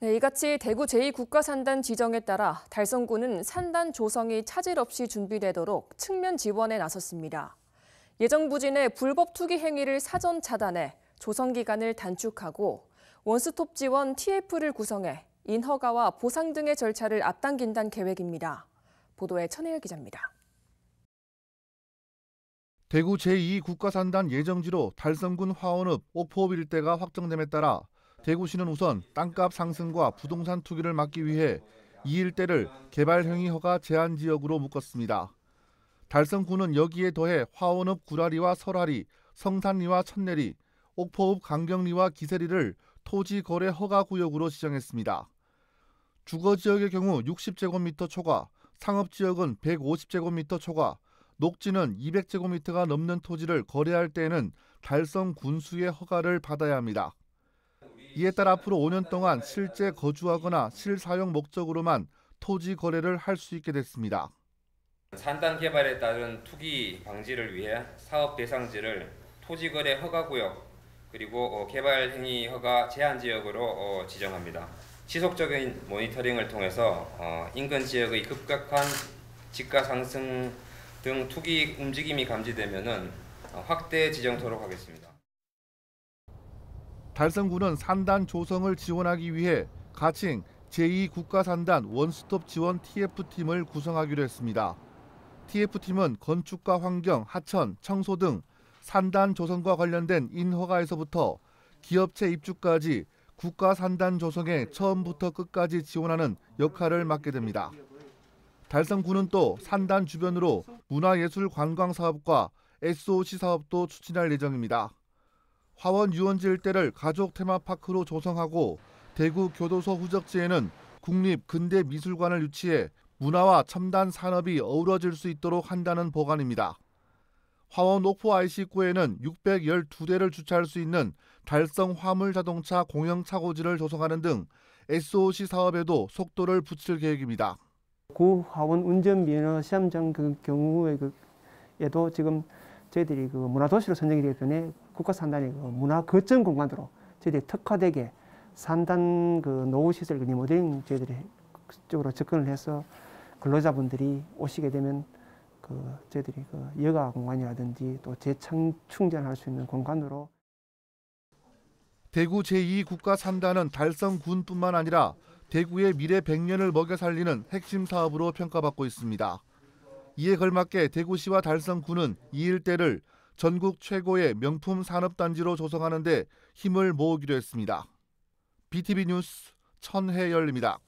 네, 이같이 대구 제2국가산단 지정에 따라 달성군은 산단 조성이 차질 없이 준비되도록 측면 지원에 나섰습니다. 예정 부진의 불법 투기 행위를 사전 차단해 조성 기간을 단축하고 원스톱 지원 TF를 구성해 인허가와 보상 등의 절차를 앞당긴다는 계획입니다. 보도에 천혜열 기자입니다. 대구 제2국가산단 예정지로 달성군 화원읍 오포읍 일대가 확정됨에 따라 대구시는 우선 땅값 상승과 부동산 투기를 막기 위해 이 일대를 개발행위 허가 제한 지역으로 묶었습니다. 달성군은 여기에 더해 화원읍 구라리와 설아리, 성산리와 천내리, 옥포읍 강경리와 기세리를 토지 거래 허가 구역으로 지정했습니다. 주거 지역의 경우 60제곱미터 초과, 상업 지역은 150제곱미터 초과, 녹지는 200제곱미터가 넘는 토지를 거래할 때에는 달성 군수의 허가를 받아야 합니다. 이에 따라 앞으로 5년 동안 실제 거주하거나 실사용 목적으로만 토지 거래를 할 수 있게 됐습니다. 산단 개발에 따른 투기 방지를 위해 사업 대상지를 토지 거래 허가 구역 그리고 어, 개발 행위 허가 제한 지역으로 어, 지정합니다. 지속적인 모니터링을 통해서 어, 인근 지역의 급격한 집가 상승 등 투기 움직임이 감지되면 확대 지정토록 하겠습니다. 달성군은 산단 조성을 지원하기 위해 가칭 제2국가산단 원스톱 지원 TF팀을 구성하기로 했습니다. TF팀은 건축과 환경, 하천, 청소 등 산단 조성과 관련된 인허가에서부터 기업체 입주까지 국가 산단 조성에 처음부터 끝까지 지원하는 역할을 맡게 됩니다. 달성군은 또 산단 주변으로 문화예술 관광 사업과 SOC 사업도 추진할 예정입니다. 화원 유원지 일대를 가족 테마파크로 조성하고 대구 교도소 후적지에는 국립 근대 미술관을 유치해 문화와 첨단 산업이 어우러질 수 있도록 한다는 보관입니다. 화원 오포 IC9에는 612대를 주차할 수 있는 달성 화물 자동차 공영 차고지를 조성하는 등 SOC 사업에도 속도를 붙일 계획입니다. 고 화원 운전면허 시험장 그 경우에도 지금 저희들이 그 문화도시로 선정이 되기 때문에 국가 산단의 그 문화 거점 공간으로 저희들이 특화되게 산단 그 노후 시설 그 리모델링 저희들이 쪽으로 접근을 해서 근로자분들이 오시게 되면 그 저희들이 그 여가 공간이라든지 또 재충전할 수 있는 공간으로 대구 제2국가 산단은 달성군뿐만 아니라 대구의 미래 100년을 먹여 살리는 핵심 사업으로 평가받고 있습니다. 이에 걸맞게 대구시와 달성군은 이 일대를 전국 최고의 명품 산업단지로 조성하는 데 힘을 모으기로 했습니다. BTV 뉴스 천혜열입니다.